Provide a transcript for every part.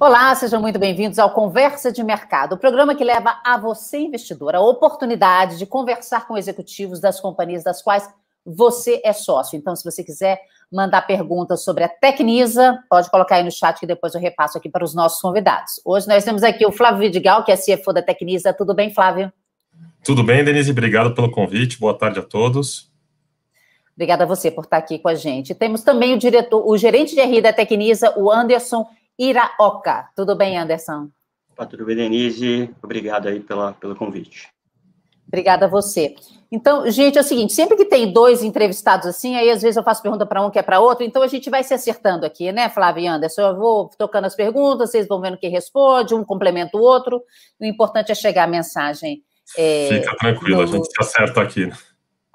Olá, sejam muito bem-vindos ao Conversa de Mercado, o programa que leva a você, investidor, a oportunidade de conversar com executivos das companhias das quais você é sócio. Então, se você quiser mandar perguntas sobre a Tecnisa, pode colocar aí no chat que depois eu repasso aqui para os nossos convidados. Hoje nós temos aqui o Flávio Vidigal, que é CFO da Tecnisa. Tudo bem, Flávio? Tudo bem, Denise. Obrigado pelo convite. Boa tarde a todos. Obrigada a você por estar aqui com a gente. Temos também o diretor, o gerente de RI da Tecnisa, o Anderson Iraoka. Tudo bem, Anderson? Opa, tudo bem, Denise? Obrigado aí pela, pelo convite. Obrigada a você. Então, gente, é o seguinte: sempre que tem dois entrevistados assim, aí às vezes eu faço pergunta para um que é para outro, então a gente vai se acertando aqui, né, Flávia e Anderson? Eu vou tocando as perguntas, vocês vão vendo quem responde, um complementa o outro. O importante é chegar a mensagem. É, Fica tranquilo, no... a gente se acerta aqui.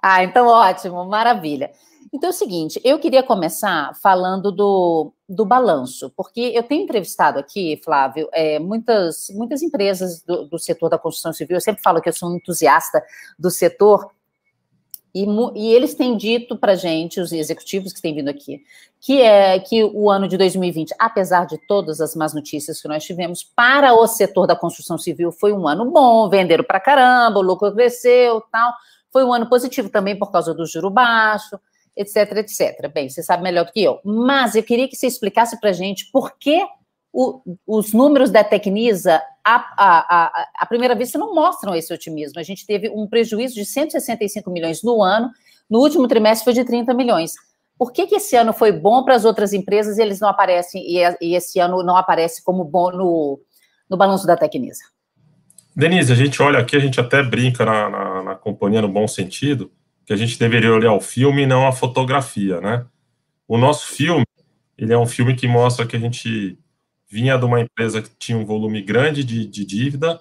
Ah, então ótimo, maravilha. Então é o seguinte, eu queria começar falando do, do balanço, porque eu tenho entrevistado aqui, Flávio, é, muitas, muitas empresas do, do setor da construção civil, eu sempre falo que eu sou um entusiasta do setor, e, e, eles têm dito para gente, os executivos que têm vindo aqui, que é que o ano de 2020, apesar de todas as más notícias que nós tivemos, para o setor da construção civil foi um ano bom, venderam para caramba, o lucro cresceu, tal. Foi um ano positivo também por causa do juro baixo etc, etc. Bem, você sabe melhor do que eu. Mas eu queria que você explicasse para gente por que o, os números da Tecnisa, à primeira vista, não mostram esse otimismo. A gente teve um prejuízo de 165 milhões no ano, no último trimestre foi de 30 milhões. Por que, que esse ano foi bom para as outras empresas e eles não aparecem, e, e esse ano não aparece como bom no, no balanço da Tecnisa? Denise, a gente olha aqui, a gente até brinca na, na, na companhia no bom sentido, que a gente deveria olhar o filme e não a fotografia, né? O nosso filme, ele é um filme que mostra que a gente vinha de uma empresa que tinha um volume grande de, de dívida,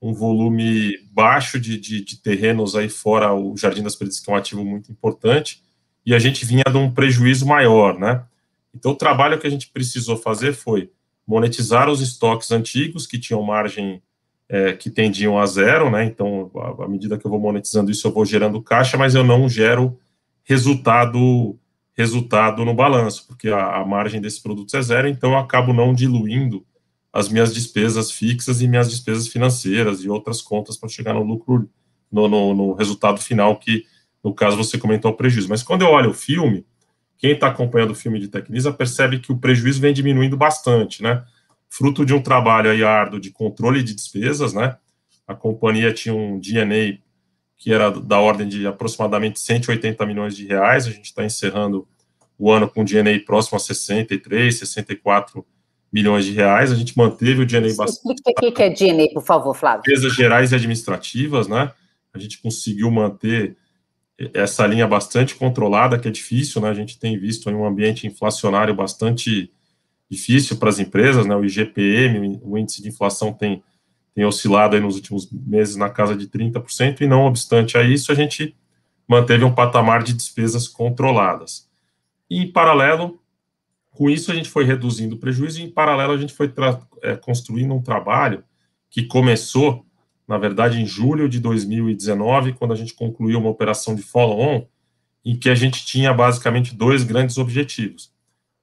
um volume baixo de, de, de, terrenos aí fora o Jardim das Perdidas, que é um ativo muito importante, e a gente vinha de um prejuízo maior, né? Então, o trabalho que a gente precisou fazer foi monetizar os estoques antigos, que tinham margem é, que tendiam a zero, né? Então, à medida que eu vou monetizando isso, eu vou gerando caixa, mas eu não gero resultado resultado no balanço, porque a, a margem desses produtos é zero, então eu acabo não diluindo as minhas despesas fixas e minhas despesas financeiras e outras contas para chegar no lucro, no, no, no, resultado final, que no caso você comentou o prejuízo. Mas quando eu olho o filme, quem está acompanhando o filme de Tecnisa percebe que o prejuízo vem diminuindo bastante, né? fruto de um trabalho aí árduo de controle de despesas, né? A companhia tinha um DNA que era da ordem de aproximadamente 180 milhões de reais, a gente está encerrando o ano com DNA próximo a 63, 64 milhões de reais, a gente manteve o DNA bastante... o que é DNA, por favor, Flávio. Despesas gerais e administrativas, né? A gente conseguiu manter essa linha bastante controlada, que é difícil, né? A gente tem visto um ambiente inflacionário bastante difícil para as empresas, né? O IGPM, o índice de inflação tem, tem oscilado nos últimos meses na casa de 30%, e não obstante a isso, a gente manteve um patamar de despesas controladas. E, em paralelo, com isso a gente foi reduzindo o prejuízo e, em paralelo, a gente foi é, construindo um trabalho que começou, na verdade, em julho de 2019, quando a gente concluiu uma operação de follow-on, em que a gente tinha basicamente dois grandes objetivos.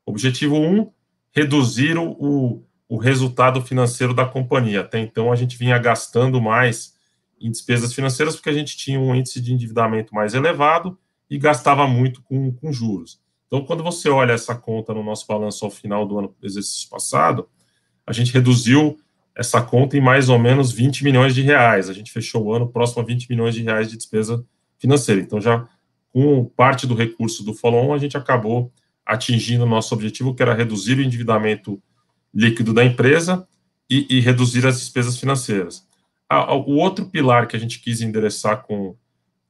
Objetivo um reduziram o, o resultado financeiro da companhia. Até então, a gente vinha gastando mais em despesas financeiras porque a gente tinha um índice de endividamento mais elevado e gastava muito com, com juros. Então, quando você olha essa conta no nosso balanço ao final do ano exercício passado, a gente reduziu essa conta em mais ou menos 20 milhões de reais. A gente fechou o ano próximo a 20 milhões de reais de despesa financeira. Então, já com parte do recurso do follow-on, a gente acabou atingindo nosso objetivo, que era reduzir o endividamento líquido da empresa e, e reduzir as despesas financeiras. Ah, o outro pilar que a gente quis endereçar com,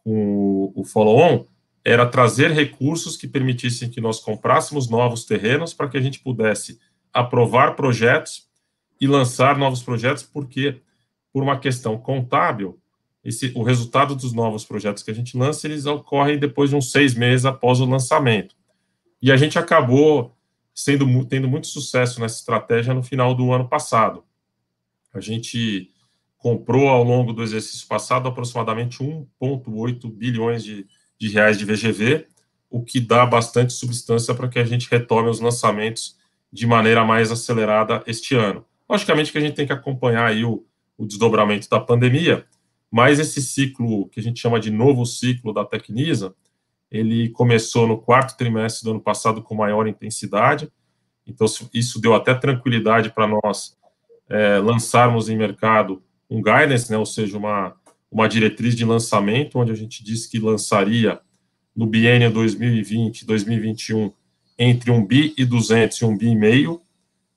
com o follow-on era trazer recursos que permitissem que nós comprássemos novos terrenos para que a gente pudesse aprovar projetos e lançar novos projetos, porque, por uma questão contábil, esse, o resultado dos novos projetos que a gente lança, eles ocorrem depois de uns seis meses após o lançamento. E a gente acabou sendo, tendo muito sucesso nessa estratégia no final do ano passado. A gente comprou ao longo do exercício passado aproximadamente 1,8 bilhões de, de reais de VGV, o que dá bastante substância para que a gente retome os lançamentos de maneira mais acelerada este ano. Logicamente que a gente tem que acompanhar aí o, o desdobramento da pandemia, mas esse ciclo que a gente chama de novo ciclo da Tecnisa, ele começou no quarto trimestre do ano passado com maior intensidade, então isso deu até tranquilidade para nós é, lançarmos em mercado um guidance, né, ou seja, uma, uma diretriz de lançamento, onde a gente disse que lançaria no biênio 2020-2021 entre 1 bi e 200 e 1 bi e meio.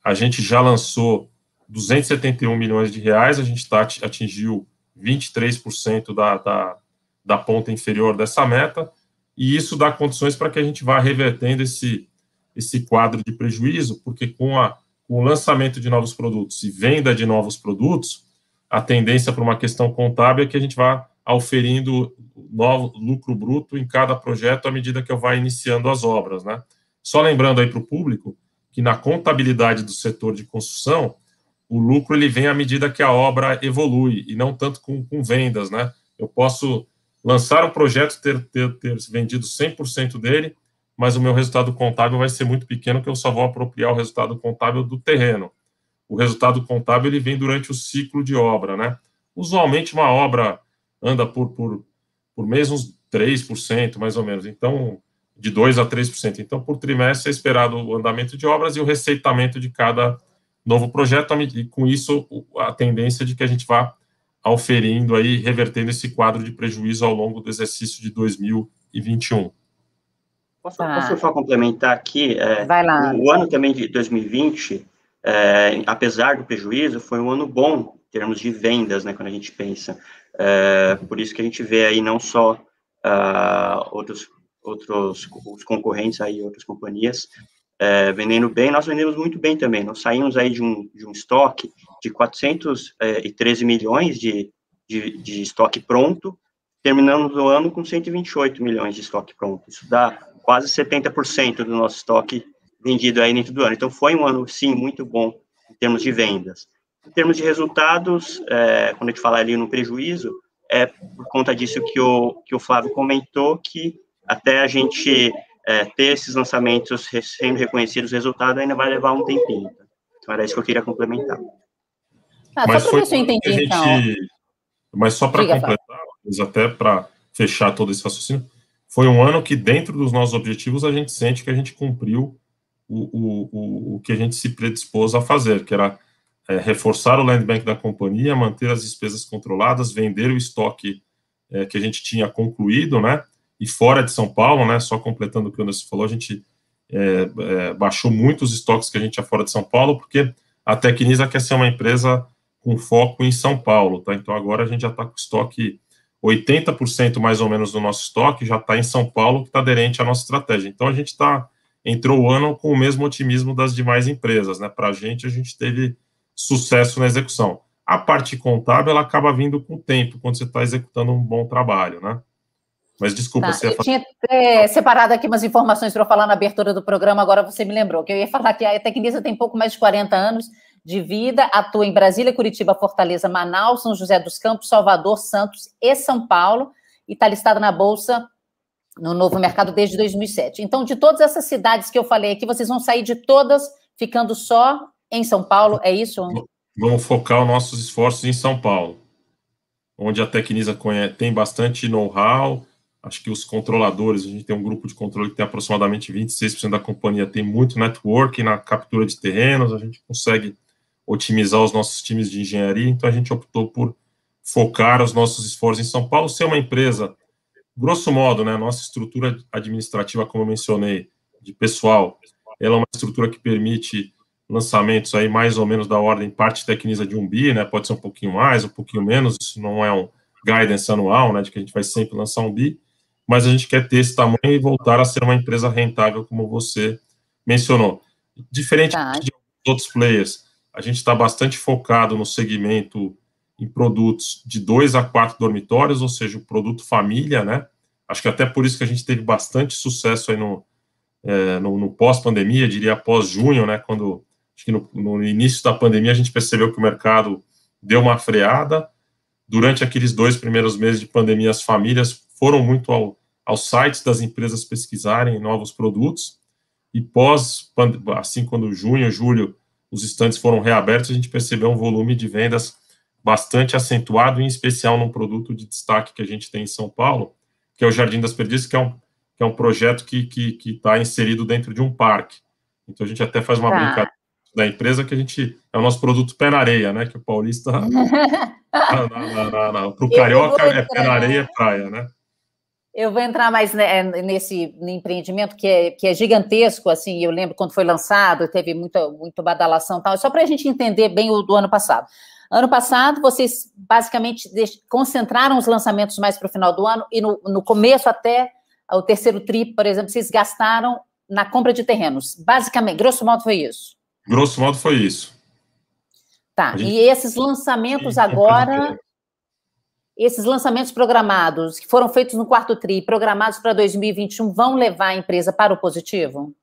A gente já lançou 271 milhões de reais, a gente tá, atingiu 23% da, da, da ponta inferior dessa meta e isso dá condições para que a gente vá revertendo esse, esse quadro de prejuízo, porque com, a, com o lançamento de novos produtos e venda de novos produtos, a tendência para uma questão contábil é que a gente vá auferindo novo lucro bruto em cada projeto à medida que eu vá iniciando as obras, né? Só lembrando aí para o público que na contabilidade do setor de construção, o lucro ele vem à medida que a obra evolui e não tanto com, com vendas, né? Eu posso lançar um projeto, ter, ter, ter vendido 100% dele, mas o meu resultado contábil vai ser muito pequeno, que eu só vou apropriar o resultado contábil do terreno. O resultado contábil ele vem durante o ciclo de obra, né? Usualmente uma obra anda por, por, por mês uns 3%, mais ou menos. Então, de 2 a 3%. Então, por trimestre é esperado o andamento de obras e o receitamento de cada novo projeto, e com isso a tendência de que a gente vá auferindo aí, revertendo esse quadro de prejuízo ao longo do exercício de 2021. Posso, tá. posso só complementar aqui? É, Vai lá. O ano também de 2020, é, apesar do prejuízo, foi um ano bom em termos de vendas, né, quando a gente pensa. É, por isso que a gente vê aí não só uh, outros, outros os concorrentes aí, outras companhias, é, vendendo bem, nós vendemos muito bem também, nós saímos aí de um, de um estoque de 413 é, milhões de, de, de estoque pronto, terminando o ano com 128 milhões de estoque pronto. Isso dá quase 70% do nosso estoque vendido aí dentro do ano. Então, foi um ano, sim, muito bom em termos de vendas. Em termos de resultados, é, quando a gente fala ali no prejuízo, é por conta disso que o, que o Flávio comentou, que até a gente é, ter esses lançamentos sendo reconhecidos, o resultado ainda vai levar um tempinho. Tá? Então, era isso que eu queria complementar. Ah, mas só para você gente, então. Mas só para completar, mas até para fechar todo esse raciocínio, foi um ano que, dentro dos nossos objetivos, a gente sente que a gente cumpriu o, o, o, que a gente se predispôs a fazer, que era é, reforçar o land bank da companhia, manter as despesas controladas, vender o estoque é, que a gente tinha concluído, né? E fora de São Paulo, né? Só completando o que o Anderson falou, a gente é, é baixou muito os estoques que a gente tinha fora de São Paulo, porque a Tecnisa quer ser uma empresa com foco em São Paulo, tá? Então agora a gente já está com estoque 80% mais ou menos do nosso estoque já está em São Paulo, que está aderente à nossa estratégia. Então a gente está entrou o ano com o mesmo otimismo das demais empresas, né? Para a gente a gente teve sucesso na execução. A parte contábil ela acaba vindo com o tempo quando você está executando um bom trabalho, né? Mas desculpa, tá, você ia eu tinha é, separado aqui umas informações para eu falar na abertura do programa, agora você me lembrou que eu ia falar que a Tecnisa tem pouco mais de 40 anos de vida, atua em Brasília, Curitiba, Fortaleza, Manaus, São José dos Campos, Salvador, Santos e São Paulo, e está listada na Bolsa no Novo Mercado desde 2007. Então, de todas essas cidades que eu falei aqui, vocês vão sair de todas ficando só em São Paulo, é isso? Vamos focar os nossos esforços em São Paulo, onde a Tecnisa tem bastante know-how, acho que os controladores, a gente tem um grupo de controle que tem aproximadamente 26% da companhia, tem muito networking na captura de terrenos, a gente consegue otimizar os nossos times de engenharia, então a gente optou por focar os nossos esforços em São Paulo, ser uma empresa, grosso modo, né, nossa estrutura administrativa, como eu mencionei, de pessoal, ela é uma estrutura que permite lançamentos aí mais ou menos da ordem, parte tecniza de um bi, né, pode ser um pouquinho mais, um pouquinho menos, isso não é um guidance anual, né, de que a gente vai sempre lançar um bi, mas a gente quer ter esse tamanho e voltar a ser uma empresa rentável, como você mencionou. Diferente de outros players, a gente está bastante focado no segmento em produtos de dois a quatro dormitórios, ou seja, o produto família, né? Acho que até por isso que a gente teve bastante sucesso aí no, é, no, no pós-pandemia, diria após junho, né? Quando acho que no, no, início da pandemia a gente percebeu que o mercado deu uma freada. Durante aqueles dois primeiros meses de pandemia, as famílias foram muito ao, aos sites das empresas pesquisarem novos produtos. E pós, assim, quando junho, julho, os estantes foram reabertos, a gente percebeu um volume de vendas bastante acentuado, em especial num produto de destaque que a gente tem em São Paulo, que é o Jardim das Perdizes, que é um, que é um projeto que está que, que tá inserido dentro de um parque. Então a gente até faz uma tá. brincadeira da empresa que a gente é o nosso produto pé na areia, né? Que o paulista para o carioca é pé na areia né? praia, né? Eu vou entrar mais é, nesse empreendimento que é, que é gigantesco, assim, eu lembro quando foi lançado, teve muita, muita badalação e tal, só para a gente entender bem o do ano passado. Ano passado, vocês basicamente concentraram os lançamentos mais para o final do ano e no, no começo até o terceiro TRI, por exemplo, vocês gastaram na compra de terrenos. Basicamente, grosso modo foi isso. Grosso modo foi isso. Tá, gente... e esses lançamentos agora esses lançamentos programados, que foram feitos no quarto TRI, programados para 2021, vão levar a empresa para o positivo?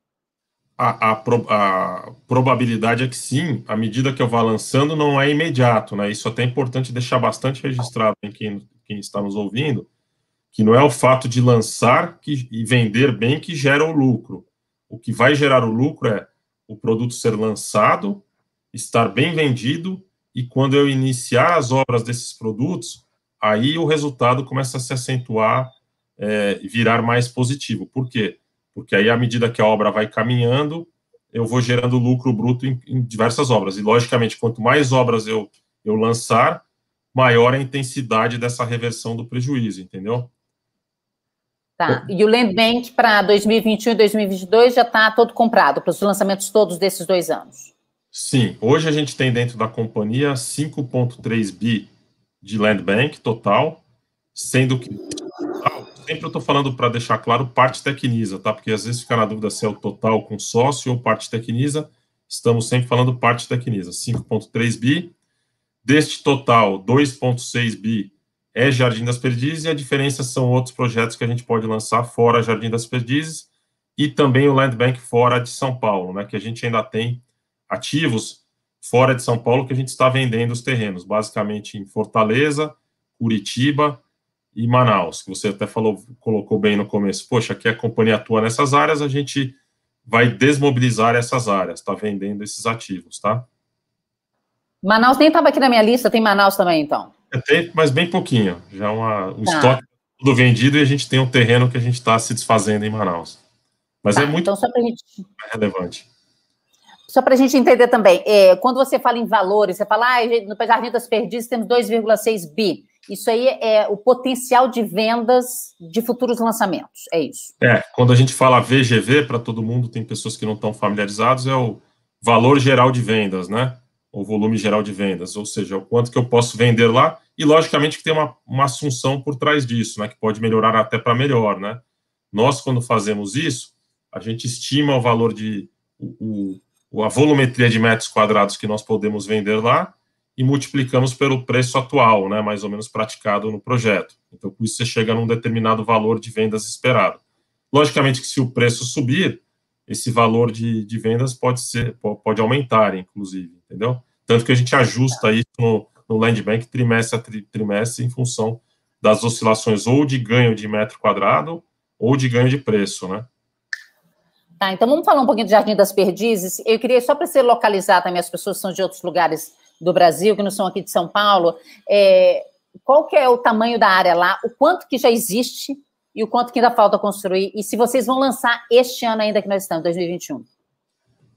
A, a, a, probabilidade é que sim, à medida que eu vá lançando, não é imediato, né? Isso é até é importante deixar bastante registrado em quem, quem está nos ouvindo, que não é o fato de lançar que, e vender bem que gera o lucro. O que vai gerar o lucro é o produto ser lançado, estar bem vendido, e quando eu iniciar as obras desses produtos, aí o resultado começa a se acentuar é, e é, virar mais positivo. Por quê? Porque aí, à medida que a obra vai caminhando, eu vou gerando lucro bruto em, em diversas obras. E, logicamente, quanto mais obras eu, eu lançar, maior a intensidade dessa reversão do prejuízo, entendeu? Tá. E o Land Bank para 2021 e 2022 já está todo comprado, para os lançamentos todos desses dois anos? Sim. Hoje a gente tem dentro da companhia 5,3 bi de land bank total, sendo que sempre eu estou falando para deixar claro parte tecnisa, tá? Porque às vezes fica na dúvida se é o total com sócio ou parte tecnisa. Estamos sempre falando parte tecnisa, 5.3 bi. Deste total, 2.6 bi é Jardim das Perdizes e a diferença são outros projetos que a gente pode lançar fora Jardim das Perdizes e também o Land Bank fora de São Paulo, né? Que a gente ainda tem ativos fora de São Paulo que a gente está vendendo os terrenos, basicamente em Fortaleza, Curitiba e Manaus. Que você até falou, colocou bem no começo. Poxa, aqui a companhia atua nessas áreas, a gente vai desmobilizar essas áreas, está vendendo esses ativos, tá? Manaus nem estava aqui na minha lista, tem Manaus também, então. É, tem, mas bem pouquinho. Já é uma, o tá. estoque tudo vendido e a gente tem um terreno que a gente está se desfazendo em Manaus. Mas é tá, é muito então só gente... relevante. Só para a gente entender também, é, quando você fala em valores, você fala, ah, no Jardim das Perdizes temos 2,6 bi. Isso aí é o potencial de vendas de futuros lançamentos, é isso. É, quando a gente fala VGV, para todo mundo, tem pessoas que não estão familiarizados, é o valor geral de vendas, né? O volume geral de vendas, ou seja, o quanto que eu posso vender lá, e logicamente que tem uma, uma assunção por trás disso, né? Que pode melhorar até para melhor, né? Nós, quando fazemos isso, a gente estima o valor de. o, a volumetria de metros quadrados que nós podemos vender lá e multiplicamos pelo preço atual, né, mais ou menos praticado no projeto. Então, com isso, você chega num determinado valor de vendas esperado. Logicamente que se o preço subir, esse valor de, de vendas pode ser pode aumentar, inclusive, entendeu? Tanto que a gente ajusta isso no, no Land Bank trimestre a tri, trimestre em função das oscilações ou de ganho de metro quadrado ou de ganho de preço, né? Tá, então vamos falar um pouquinho do Jardim das Perdizes. Eu queria, só para ser localizar também, as pessoas que são de outros lugares do Brasil, que não são aqui de São Paulo, é, qual que é o tamanho da área lá, o quanto que já existe e o quanto que ainda falta construir, e se vocês vão lançar este ano ainda que nós estamos, 2021.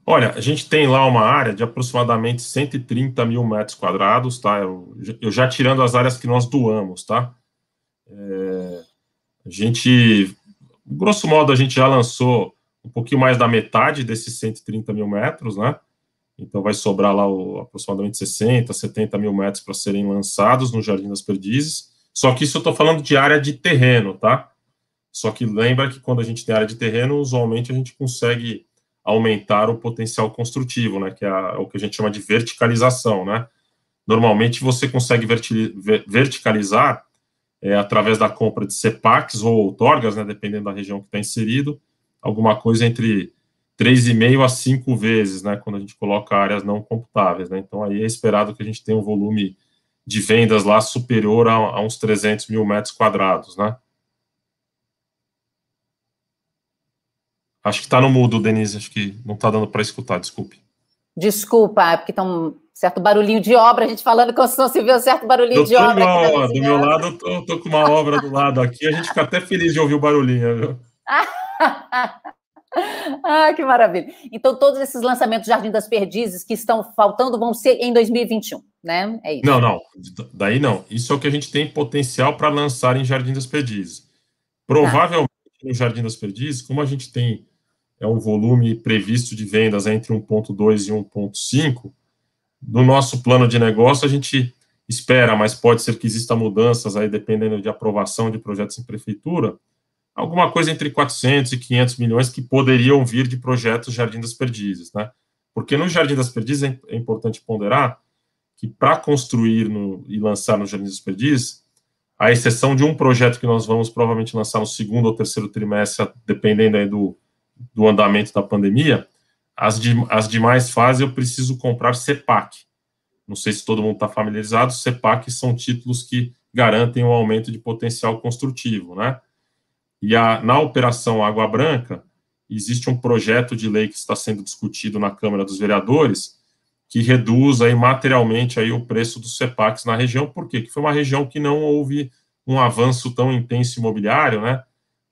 Olha, a gente tem lá uma área de aproximadamente 130 mil metros quadrados, tá? Eu, eu já tirando as áreas que nós doamos, tá? É, a gente, grosso modo, a gente já lançou um pouquinho mais da metade desses 130 mil metros, né? Então vai sobrar lá o, aproximadamente 60, 70 mil metros para serem lançados no Jardim das Perdizes. Só que isso eu estou falando de área de terreno, tá? Só que lembra que quando a gente tem área de terreno, usualmente a gente consegue aumentar o potencial construtivo, né? Que é, a, é o que a gente chama de verticalização, né? Normalmente você consegue verti, verticalizar é, através da compra de CEPACs ou outorgas, né? Dependendo da região que está inserido alguma coisa entre 3,5 a 5 vezes, né, quando a gente coloca áreas não computáveis. Né? Então, aí é esperado que a gente tenha um volume de vendas lá superior a, a uns 300 mil metros quadrados. Né? Acho que está no mudo, Denise, acho que não está dando para escutar, desculpe. Desculpa, é porque está um certo barulhinho de obra, a gente falando não se um certo barulhinho de obra. Igual, do meu lado, eu tô, com uma obra do lado aqui, a gente fica até feliz de ouvir o barulhinho, viu? ah, que maravilha. Então, todos esses lançamentos Jardim das Perdizes que estão faltando vão ser em 2021, né? É isso. Não, não. Daí não. Isso é o que a gente tem potencial para lançar em Jardim das Perdizes. Tá. Provavelmente ah. no Jardim das Perdizes, como a gente tem é um volume previsto de vendas entre 1.2 e 1.5, no nosso plano de negócio a gente espera, mas pode ser que exista mudanças aí dependendo de aprovação de projetos em prefeitura alguma coisa entre 400 e 500 milhões que poderiam vir de projetos Jardim das Perdizes, né? Porque no Jardim das Perdizes é, é importante ponderar que para construir no, e lançar no Jardim das Perdizes, à exceção de um projeto que nós vamos provavelmente lançar no segundo ou terceiro trimestre, dependendo aí do, do andamento da pandemia, as, de, as demais fases eu preciso comprar CEPAC. Não sei se todo mundo está familiarizado, CEPAC são títulos que garantem o um aumento de potencial construtivo, né? E a, na Operação Água Branca, existe um projeto de lei que está sendo discutido na Câmara dos Vereadores que reduz aí materialmente aí o preço dos CEPACs na região, porque foi uma região que não houve um avanço tão intenso imobiliário, né,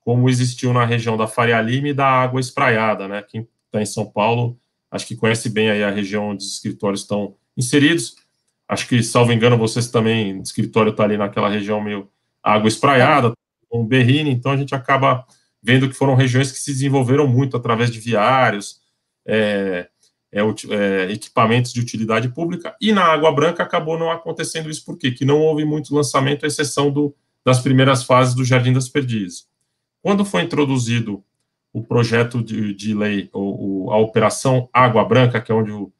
como existiu na região da Faria Lima e da Água Espraiada, né, quem está em São Paulo, acho que conhece bem aí a região onde os escritórios estão inseridos, acho que, salvo engano, vocês também, o escritório está ali naquela região meio Água Espraiada, com Berrini, então a gente acaba vendo que foram regiões que se desenvolveram muito através de viários, é, é, é, equipamentos de utilidade pública, e na Água Branca acabou não acontecendo isso, por quê? Que não houve muito lançamento, à exceção do, das primeiras fases do Jardim das Perdizes. Quando foi introduzido o projeto de, de lei, ou, ou, a Operação Água Branca, que é onde o,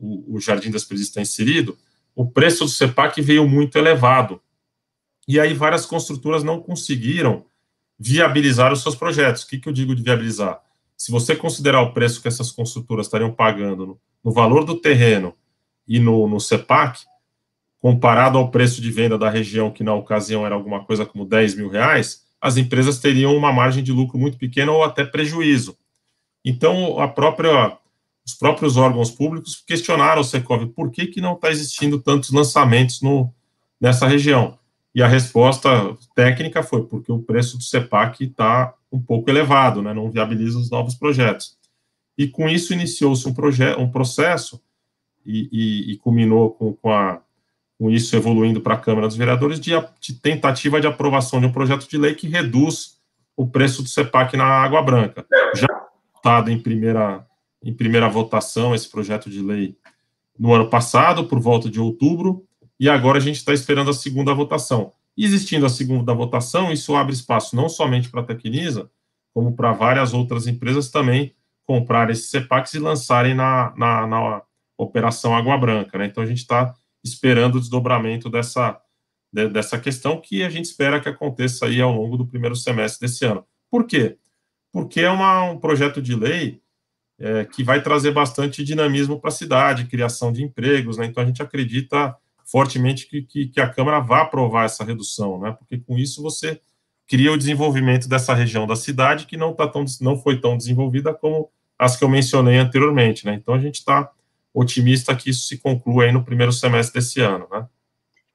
o, o Jardim das Perdizes está inserido, o preço do CEPAC veio muito elevado, e aí várias construtoras não conseguiram viabilizar os seus projetos. O que, que eu digo de viabilizar? Se você considerar o preço que essas construtoras estariam pagando no, no valor do terreno e no, no CEPAC, comparado ao preço de venda da região, que na ocasião era alguma coisa como 10 mil reais, as empresas teriam uma margem de lucro muito pequena ou até prejuízo. Então, a própria, os próprios órgãos públicos questionaram o Secov por que, que não está existindo tantos lançamentos no, nessa região. E a resposta técnica foi porque o preço do CEPAC está um pouco elevado, né, não viabiliza os novos projetos. E com isso iniciou-se um, um processo e, e, e culminou com, com, a, com, isso evoluindo para a Câmara dos Vereadores de, de tentativa de aprovação de um projeto de lei que reduz o preço do CEPAC na Água Branca. Já votado em primeira, em primeira votação esse projeto de lei no ano passado, por volta de outubro, e agora a gente está esperando a segunda votação. Existindo a segunda votação, isso abre espaço não somente para a Tecnisa, como para várias outras empresas também comprarem esses CEPAX e lançarem na, na, na Operação Água Branca. Né? Então a gente está esperando o desdobramento dessa, de, dessa questão que a gente espera que aconteça aí ao longo do primeiro semestre desse ano. Por quê? Porque é uma, um projeto de lei é, que vai trazer bastante dinamismo para a cidade, criação de empregos, né? Então a gente acredita fortemente que, que, que, a Câmara vá aprovar essa redução, né? Porque com isso você cria o desenvolvimento dessa região da cidade que não, tá tão, não foi tão desenvolvida como as que eu mencionei anteriormente, né? Então a gente está otimista que isso se conclua aí no primeiro semestre desse ano, né?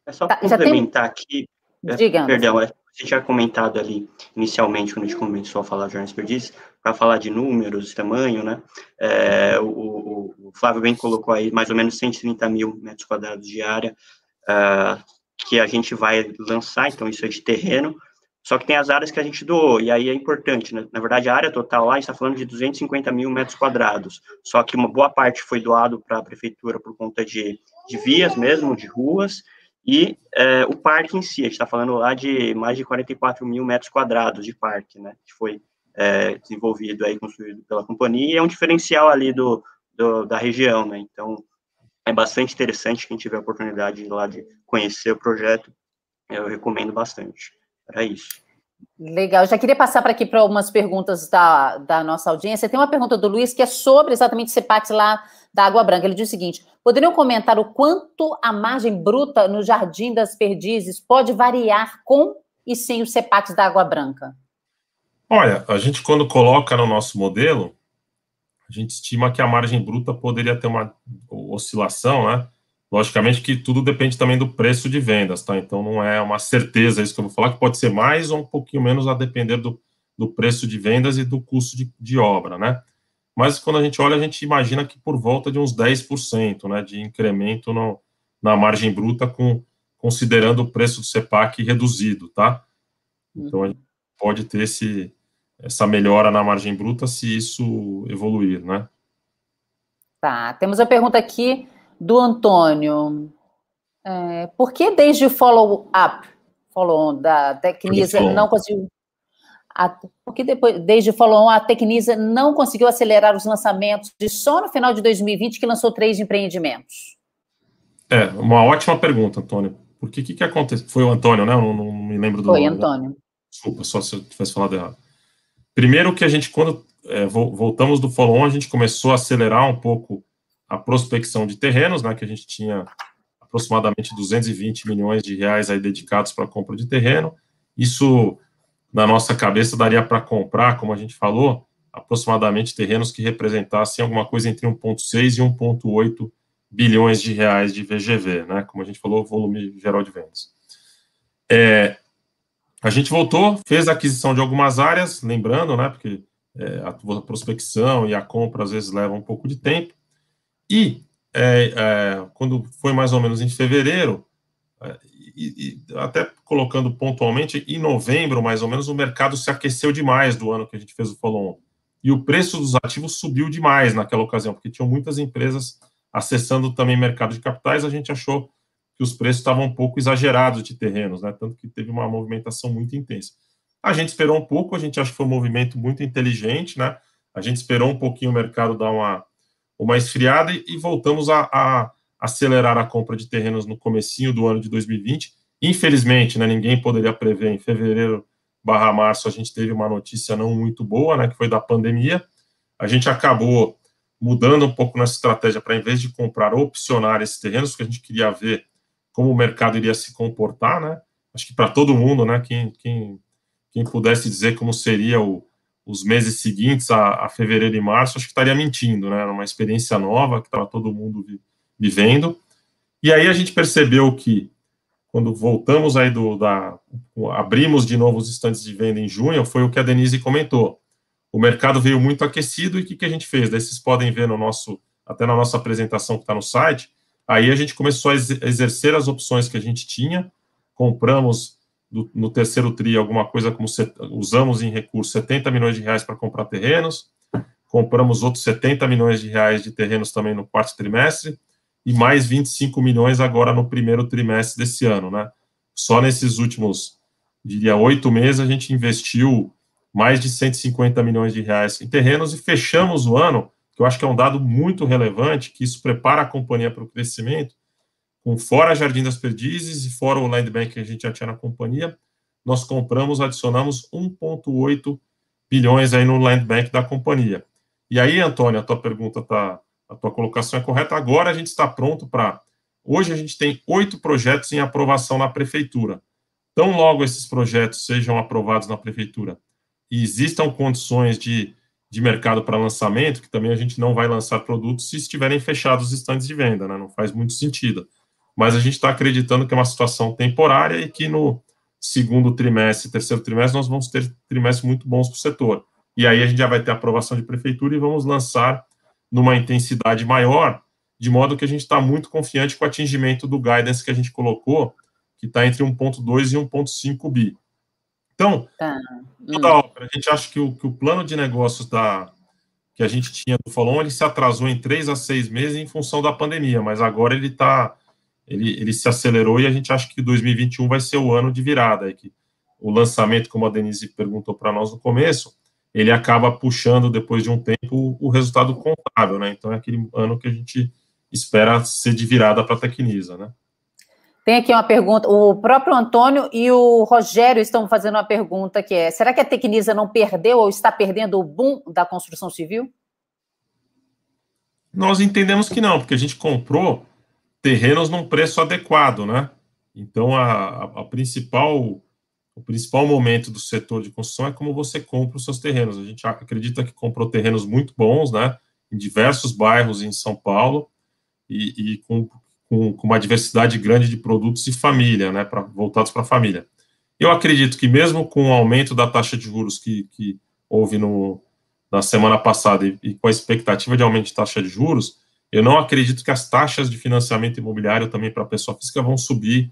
É só tá, complementar aqui, é, Digamos. Perdão, é, você tinha comentado ali inicialmente, quando a gente começou a falar de jornal desperdício, para falar de números, tamanho, né? É, o, o, o, Flávio bem colocou aí mais ou menos 130 mil metros quadrados de área uh, que a gente vai lançar, então isso é de terreno, só que tem as áreas que a gente doou, e aí é importante, né? Na verdade, a área total lá está falando de 250 mil metros quadrados, só que uma boa parte foi doado para a prefeitura por conta de, de vias mesmo, de ruas, e é, o parque em si, a gente está falando lá de mais de 44 mil metros quadrados de parque, né? Que foi é, desenvolvido aí, construído pela companhia, e é um diferencial ali do, do, da região, né? Então, é bastante interessante quem tiver a oportunidade de ir lá de conhecer o projeto, eu recomendo bastante. Era isso. Legal, Eu já queria passar para aqui para algumas perguntas da, da nossa audiência. Tem uma pergunta do Luiz que é sobre exatamente esse pátio lá da Água Branca. Ele diz o seguinte: poderiam comentar o quanto a margem bruta no Jardim das Perdizes pode variar com e sem os cepates da Água Branca? Olha, a gente quando coloca no nosso modelo, a gente estima que a margem bruta poderia ter uma oscilação, né? Logicamente que tudo depende também do preço de vendas, tá? Então não é uma certeza isso que eu vou falar, que pode ser mais ou um pouquinho menos a depender do, do preço de vendas e do custo de, de obra, né? Mas quando a gente olha, a gente imagina que por volta de uns 10% né, de incremento no, na margem bruta, com, considerando o preço do CEPAC reduzido, tá? Então a gente pode ter esse, essa melhora na margem bruta se isso evoluir, né? Tá, temos a pergunta aqui do Antônio. É, por que desde o follow-up, follow-on da Tecnisa não conseguiu... A, porque depois, desde o follow-on, a Tecnisa não conseguiu acelerar os lançamentos de só no final de 2020 que lançou três empreendimentos? É, uma ótima pergunta, Antônio. Porque o que, que aconteceu? Foi o Antônio, né? Eu não, não me lembro do Foi nome. Foi né? Antônio. Né? Desculpa, só se eu tivesse falado errado. Primeiro que a gente, quando é, voltamos do follow-on, a gente começou a acelerar um pouco a prospecção de terrenos, né, que a gente tinha aproximadamente 220 milhões de reais aí dedicados para a compra de terreno. Isso, na nossa cabeça, daria para comprar, como a gente falou, aproximadamente terrenos que representassem alguma coisa entre 1,6 e 1,8 bilhões de reais de VGV, né? Como a gente falou, volume geral de vendas. É, a gente voltou, fez a aquisição de algumas áreas, lembrando, né? Porque é, a prospecção e a compra às vezes levam um pouco de tempo. E é, é, quando foi mais ou menos em fevereiro, é, e, e, até colocando pontualmente, em novembro, mais ou menos, o mercado se aqueceu demais do ano que a gente fez o follow-on. E o preço dos ativos subiu demais naquela ocasião, porque tinham muitas empresas acessando também mercado de capitais, a gente achou que os preços estavam um pouco exagerados de terrenos, né? tanto que teve uma movimentação muito intensa. A gente esperou um pouco, a gente acha que foi um movimento muito inteligente, né? a gente esperou um pouquinho o mercado dar uma uma esfriada e voltamos a, a acelerar a compra de terrenos no comecinho do ano de 2020. Infelizmente, né, ninguém poderia prever, em fevereiro barra março a gente teve uma notícia não muito boa, né, que foi da pandemia. A gente acabou mudando um pouco nossa estratégia para, em vez de comprar opcionar esses terrenos, porque a gente queria ver como o mercado iria se comportar, né? Acho que para todo mundo, né? Quem, quem, quem pudesse dizer como seria o, os meses seguintes, a, a, fevereiro e março, acho que estaria mentindo, né? Era uma experiência nova que estava todo mundo vi, vivendo. E aí a gente percebeu que, quando voltamos aí do. Da, abrimos de novo os estantes de venda em junho, foi o que a Denise comentou. O mercado veio muito aquecido e o que, que a gente fez? Daí vocês podem ver no nosso, até na nossa apresentação que está no site. Aí a gente começou a exercer as opções que a gente tinha, compramos do, no terceiro TRI alguma coisa como usamos em recurso 70 milhões de reais para comprar terrenos, compramos outros 70 milhões de reais de terrenos também no quarto trimestre e mais 25 milhões agora no primeiro trimestre desse ano, né? Só nesses últimos, diria, oito meses a gente investiu mais de 150 milhões de reais em terrenos e fechamos o ano, que eu acho que é um dado muito relevante, que isso prepara a companhia para o crescimento, com fora Jardim das Perdizes e fora o Land Bank que a gente já tinha na companhia, nós compramos, adicionamos 1,8 bilhões aí no Land Bank da companhia. E aí, Antônio, a tua pergunta tá, a tua colocação é correta. Agora a gente está pronto para. Hoje a gente tem oito projetos em aprovação na prefeitura. Tão logo esses projetos sejam aprovados na prefeitura e existam condições de, de mercado para lançamento, que também a gente não vai lançar produtos se estiverem fechados os estandes de venda, né? Não faz muito sentido mas a gente está acreditando que é uma situação temporária e que no segundo trimestre, terceiro trimestre, nós vamos ter trimestres muito bons para o setor. E aí a gente já vai ter aprovação de prefeitura e vamos lançar numa intensidade maior, de modo que a gente está muito confiante com o atingimento do guidance que a gente colocou, que está entre 1,2 e 1,5 bi. Então, tá. toda hum. a gente acha que o, que o plano de negócios da, que a gente tinha do Folon, ele se atrasou em três a seis meses em função da pandemia, mas agora ele está ele, ele se acelerou e a gente acha que 2021 vai ser o ano de virada. É que o lançamento, como a Denise perguntou para nós no começo, ele acaba puxando depois de um tempo o resultado contábil, né? Então é aquele ano que a gente espera ser de virada para a Tecnisa, né? Tem aqui uma pergunta, o próprio Antônio e o Rogério estão fazendo uma pergunta que é: será que a Tecnisa não perdeu ou está perdendo o boom da construção civil? Nós entendemos que não, porque a gente comprou terrenos num preço adequado, né? Então, a, a, principal, o principal momento do setor de construção é como você compra os seus terrenos. A gente acredita que comprou terrenos muito bons, né? Em diversos bairros em São Paulo e, e com, com, com, uma diversidade grande de produtos e família, né? Pra, voltados para a família. Eu acredito que mesmo com o aumento da taxa de juros que, que houve no, na semana passada e, e com a expectativa de aumento de taxa de juros, eu não acredito que as taxas de financiamento imobiliário também para a pessoa física vão subir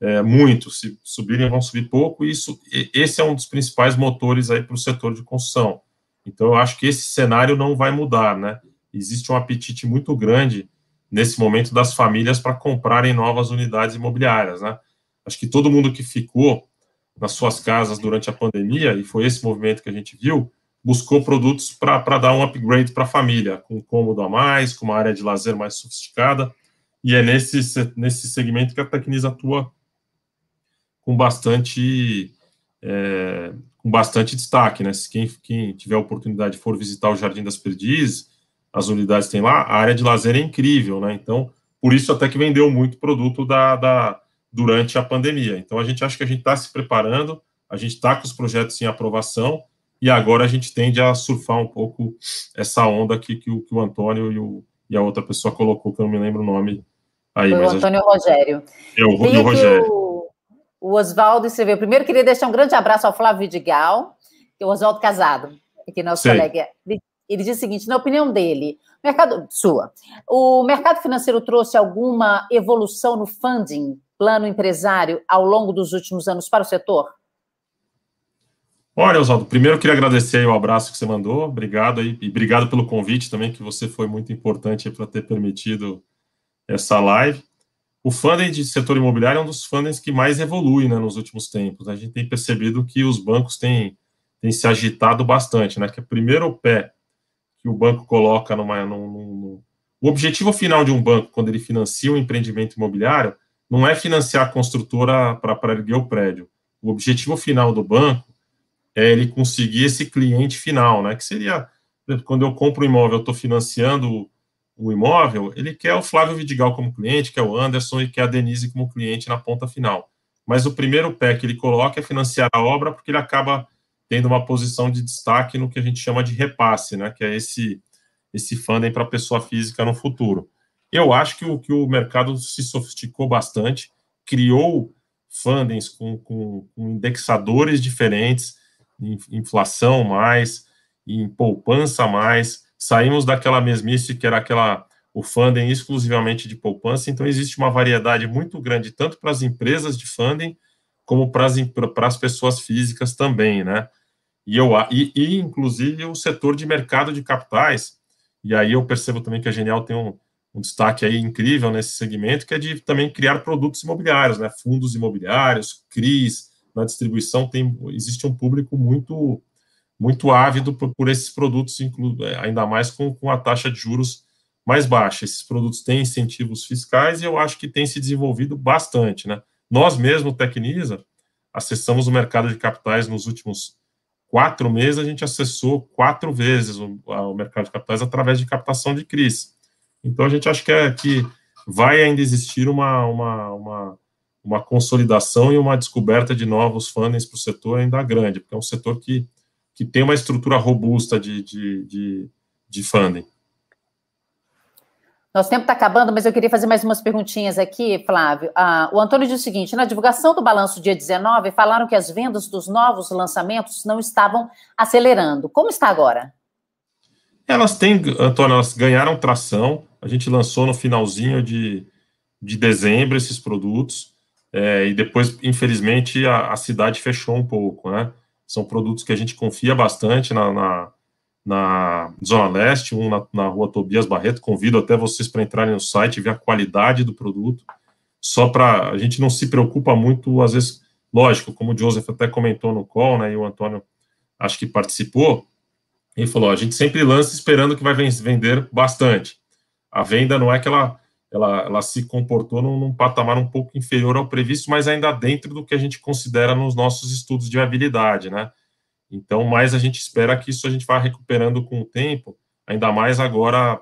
é, muito. Se subirem, vão subir pouco. E isso, esse é um dos principais motores aí para o setor de construção. Então, eu acho que esse cenário não vai mudar, né? Existe um apetite muito grande nesse momento das famílias para comprarem novas unidades imobiliárias, né? Acho que todo mundo que ficou nas suas casas durante a pandemia, e foi esse movimento que a gente viu, buscou produtos para dar um upgrade para a família, com um cômodo a mais, com uma área de lazer mais sofisticada, e é nesse, nesse segmento que a Tecnis atua com bastante, é, com bastante destaque. Né? Se quem, quem tiver a oportunidade for visitar o Jardim das Perdizes, as unidades tem lá, a área de lazer é incrível, né? Então, por isso até que vendeu muito produto da, da durante a pandemia. Então, a gente acha que a gente está se preparando, a gente está com os projetos em aprovação, e agora a gente tende a surfar um pouco essa onda aqui que o, que o Antônio e, o, e, a outra pessoa colocou, que eu não me lembro o nome aí. mas o Antônio gente... Rogério. É, o, e o Rogério. O, o Oswaldo escreveu. Primeiro, queria deixar um grande abraço ao Flávio Vidigal, que é o Oswaldo Casado, é nosso Sei. colega. Ele, ele diz o seguinte, na opinião dele, mercado sua, o mercado financeiro trouxe alguma evolução no funding, plano empresário, ao longo dos últimos anos para o setor? Olha, Oswaldo, primeiro eu queria agradecer o abraço que você mandou, obrigado aí, e obrigado pelo convite também, que você foi muito importante para ter permitido essa live. O funding de setor imobiliário é um dos fundings que mais evolui né, nos últimos tempos. A gente tem percebido que os bancos têm, têm se agitado bastante, né? Que é primeiro pé que o banco coloca numa. Num, num, o objetivo final de um banco, quando ele financia um empreendimento imobiliário, não é financiar a construtora para erguer o prédio. O objetivo final do banco é ele conseguir esse cliente final, né? Que seria, quando eu compro um imóvel, eu estou financiando o imóvel, ele quer o Flávio Vidigal como cliente, quer o Anderson e quer a Denise como cliente na ponta final. Mas o primeiro pé que ele coloca é financiar a obra, porque ele acaba tendo uma posição de destaque no que a gente chama de repasse, né? Que é esse esse funding para pessoa física no futuro. Eu acho que o, que o mercado se sofisticou bastante, criou fundings com, com, com indexadores diferentes, inflação mais, em poupança mais, saímos daquela mesmice que era aquela o funding exclusivamente de poupança, então existe uma variedade muito grande, tanto para as empresas de funding, como para as, para as pessoas físicas também, né? E, eu, e, e, inclusive, o setor de mercado de capitais, e aí eu percebo também que a Genial tem um, um destaque aí incrível nesse segmento, que é de também criar produtos imobiliários, né? Fundos imobiliários, CRIs, na distribuição tem, existe um público muito muito ávido por, por esses produtos, inclu, é, ainda mais com, com a taxa de juros mais baixa. Esses produtos têm incentivos fiscais e eu acho que tem se desenvolvido bastante. Né? Nós mesmos, Tecnisa, acessamos o mercado de capitais nos últimos quatro meses, a gente acessou quatro vezes o, o mercado de capitais através de captação de crise. Então, a gente acha que, é, que vai ainda existir uma, uma, uma uma consolidação e uma descoberta de novos fãs para o setor ainda grande, porque é um setor que, que tem uma estrutura robusta de, de, de, de funding. Nosso tempo está acabando, mas eu queria fazer mais umas perguntinhas aqui, Flávio. Ah, o Antônio diz o seguinte: na divulgação do balanço dia 19, falaram que as vendas dos novos lançamentos não estavam acelerando. Como está agora? Elas têm, Antônio, elas ganharam tração. A gente lançou no finalzinho de, de dezembro esses produtos é, e depois, infelizmente, a, a, cidade fechou um pouco, né? São produtos que a gente confia bastante na, na, na Zona Leste, um na, na, rua Tobias Barreto. Convido até vocês para entrarem no site e ver a qualidade do produto. Só para. A gente não se preocupa muito, às vezes, lógico, como o Joseph até comentou no call, né? E o Antônio acho que participou. Ele falou: a gente sempre lança esperando que vai vender bastante. A venda não é aquela ela ela, ela se comportou num, num, patamar um pouco inferior ao previsto, mas ainda dentro do que a gente considera nos nossos estudos de viabilidade, né? Então, mais a gente espera que isso a gente vá recuperando com o tempo, ainda mais agora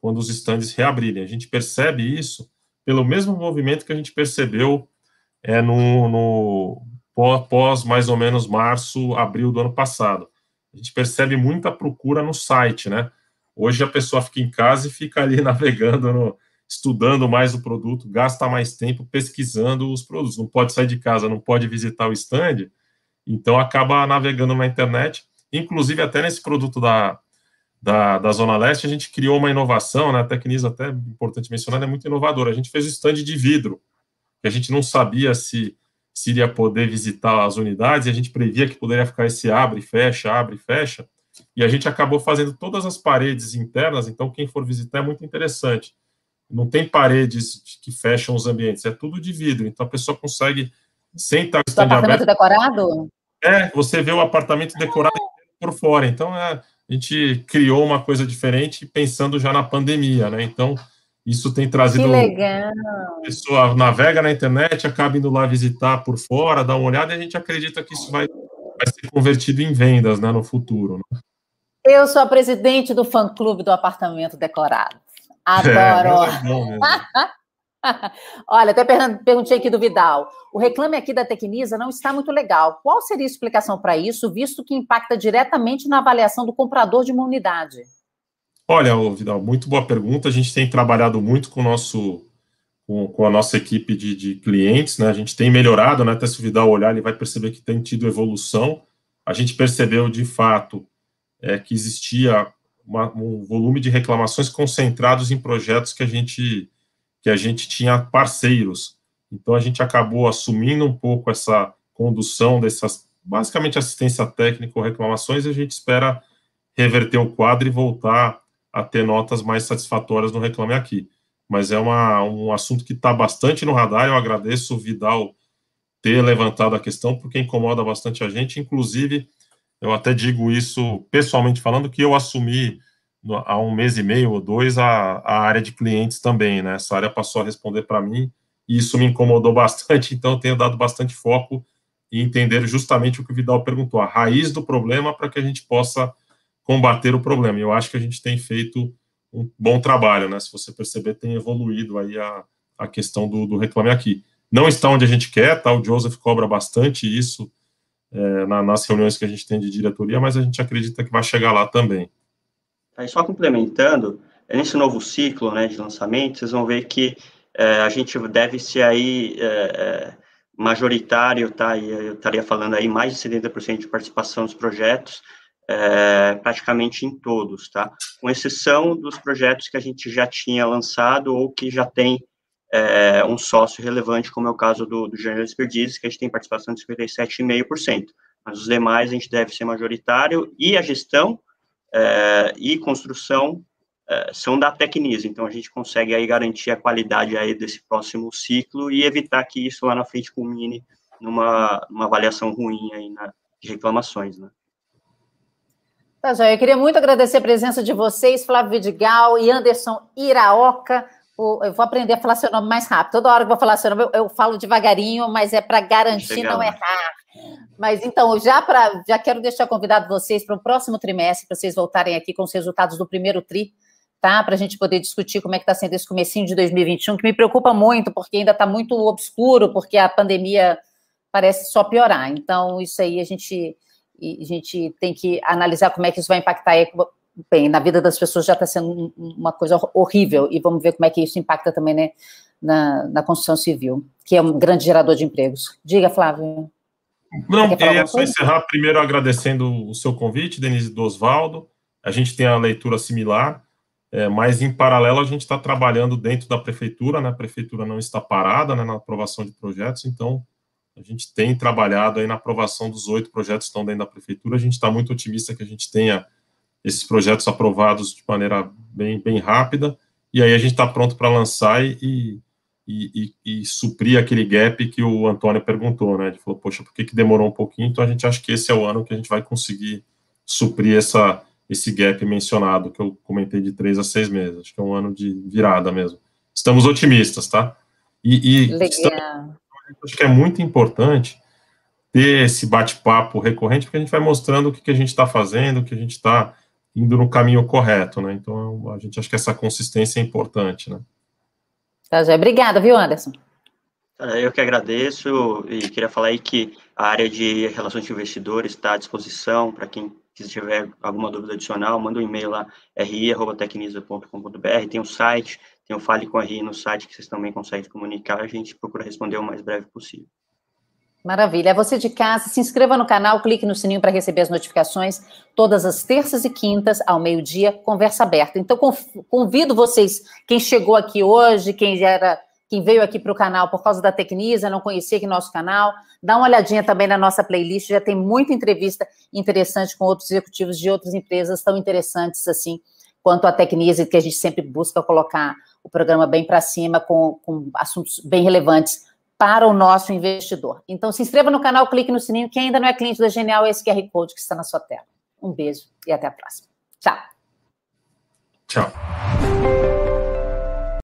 quando os estandes reabrirem. A gente percebe isso pelo mesmo movimento que a gente percebeu é, no, no pós mais ou menos março, abril do ano passado. A gente percebe muita procura no site, né? Hoje a pessoa fica em casa e fica ali navegando no, estudando mais o produto, gasta mais tempo pesquisando os produtos. Não pode sair de casa, não pode visitar o stand, então acaba navegando na internet. Inclusive, até nesse produto da, da, da Zona Leste, a gente criou uma inovação, né? a Tecnisa, até importante mencionar, é muito inovadora. A gente fez o stand de vidro, que a gente não sabia se, se iria poder visitar as unidades, e a gente previa que poderia ficar esse abre e fecha, abre e fecha, e a gente acabou fazendo todas as paredes internas, então quem for visitar é muito interessante não tem paredes que fecham os ambientes, é tudo de vidro. Então a pessoa consegue, sem estar o aberto. decorado? É, você vê o apartamento decorado ah. por fora. Então é, a gente criou uma coisa diferente pensando já na pandemia, né? Então isso tem trazido. Que legal! A pessoa navega na internet, acaba indo lá visitar por fora, dá uma olhada e a gente acredita que isso vai, vai ser convertido em vendas né, no futuro. Né? Eu sou a presidente do fã-clube do apartamento decorado. É, Adoro. É é Olha, até perguntei aqui do Vidal. O reclame aqui da Tecnisa não está muito legal. Qual seria a explicação para isso, visto que impacta diretamente na avaliação do comprador de uma unidade? Olha, Vidal, muito boa pergunta. A gente tem trabalhado muito com nosso com, com a nossa equipe de, de, clientes, né? A gente tem melhorado, né? Até se o Vidal olhar, ele vai perceber que tem tido evolução. A gente percebeu de fato é, que existia uma, um volume de reclamações concentrados em projetos que a gente que a gente tinha parceiros. Então a gente acabou assumindo um pouco essa condução dessas basicamente assistência técnica ou reclamações, e a gente espera reverter o quadro e voltar a ter notas mais satisfatórias no Reclame Aqui. Mas é uma, um assunto que está bastante no radar. Eu agradeço o Vidal ter levantado a questão, porque incomoda bastante a gente. Inclusive, eu até digo isso pessoalmente falando, que eu assumi há um mês e meio ou dois a, a área de clientes também, né? Essa área passou a responder para mim e isso me incomodou bastante, então eu tenho dado bastante foco em entender justamente o que o Vidal perguntou, a raiz do problema para que a gente possa combater o problema. Eu acho que a gente tem feito um bom trabalho, né? Se você perceber, tem evoluído aí a, a questão do, do Reclame Aqui. Não está onde a gente quer, tá? O Joseph cobra bastante isso é, na, nas reuniões que a gente tem de diretoria, mas a gente acredita que vai chegar lá também. só complementando, nesse novo ciclo né, de lançamento, vocês vão ver que é, a gente deve ser aí é, é majoritário, tá? eu estaria falando aí mais de 70% de participação dos projetos, é, praticamente em todos, tá? Com exceção dos projetos que a gente já tinha lançado ou que já tem é, um sócio relevante, como é o caso do, do General Desperdícios, que a gente tem participação de 57,5%. Mas os demais a gente deve ser majoritário e a gestão é, e construção é, são da Tecnisa. Então a gente consegue aí garantir a qualidade aí desse próximo ciclo e evitar que isso lá na frente culmine numa, numa avaliação ruim aí na, de reclamações, né? Tá, Joia. Eu queria muito agradecer a presença de vocês, Flávio Vidigal e Anderson Iraoka eu vou aprender a falar seu nome mais rápido. Toda hora que eu vou falar seu nome, eu, eu falo devagarinho, mas é para garantir não né? errar. Mas então, já para já quero deixar convidado vocês para o próximo trimestre, para vocês voltarem aqui com os resultados do primeiro tri, tá? Para a gente poder discutir como é que está sendo esse comecinho de 2021, que me preocupa muito, porque ainda está muito obscuro, porque a pandemia parece só piorar. Então, isso aí a gente, a gente tem que analisar como é que isso vai impactar a bem, na vida das pessoas já está sendo uma coisa horrível, e vamos ver como é que isso impacta também né, na, na construção civil, que é um grande gerador de empregos. Diga, Flávio. Não, é só coisa? encerrar primeiro agradecendo o seu convite, Denise do Osvaldo. A gente tem a leitura similar, é, mas em paralelo a gente está trabalhando dentro da prefeitura, né? A prefeitura não está parada né, na aprovação de projetos, então a gente tem trabalhado aí na aprovação dos oito projetos que estão dentro da prefeitura. A gente está muito otimista que a gente tenha esses projetos aprovados de maneira bem, bem rápida, e aí a gente está pronto para lançar e, e, e, e, suprir aquele gap que o Antônio perguntou, né? Ele falou, poxa, por que, que demorou um pouquinho? Então a gente acha que esse é o ano que a gente vai conseguir suprir essa, esse gap mencionado, que eu comentei de três a seis meses. Acho que é um ano de virada mesmo. Estamos otimistas, tá? E, e estamos, acho que é muito importante ter esse bate-papo recorrente, porque a gente vai mostrando o que, que a gente está fazendo, o que a gente está indo no caminho correto, né? Então a gente acha que essa consistência é importante, né? Tá, já. Obrigada, viu, Anderson? É, eu que agradeço e queria falar aí que a área de relações de investidores está à disposição para quem se tiver alguma dúvida adicional, manda um e-mail lá, ri.tecnisa.com.br, tem o um site, tem o um Fale com a RI no site que vocês também conseguem comunicar, a gente procura responder o mais breve possível. Maravilha. Você de casa, se inscreva no canal, clique no sininho para receber as notificações todas as terças e quintas, ao meio-dia, conversa aberta. Então, convido vocês, quem chegou aqui hoje, quem era. Quem veio aqui para o canal por causa da Tecnisa, não conhecia aqui nosso canal, dá uma olhadinha também na nossa playlist, já tem muita entrevista interessante com outros executivos de outras empresas tão interessantes assim quanto a Tecnisa, que a gente sempre busca colocar o programa bem para cima com, com assuntos bem relevantes para o nosso investidor. Então, se inscreva no canal, clique no sininho. Quem ainda não é cliente da Genial, é esse QR Code que está na sua tela. Um beijo e até a próxima. Tchau. Tchau.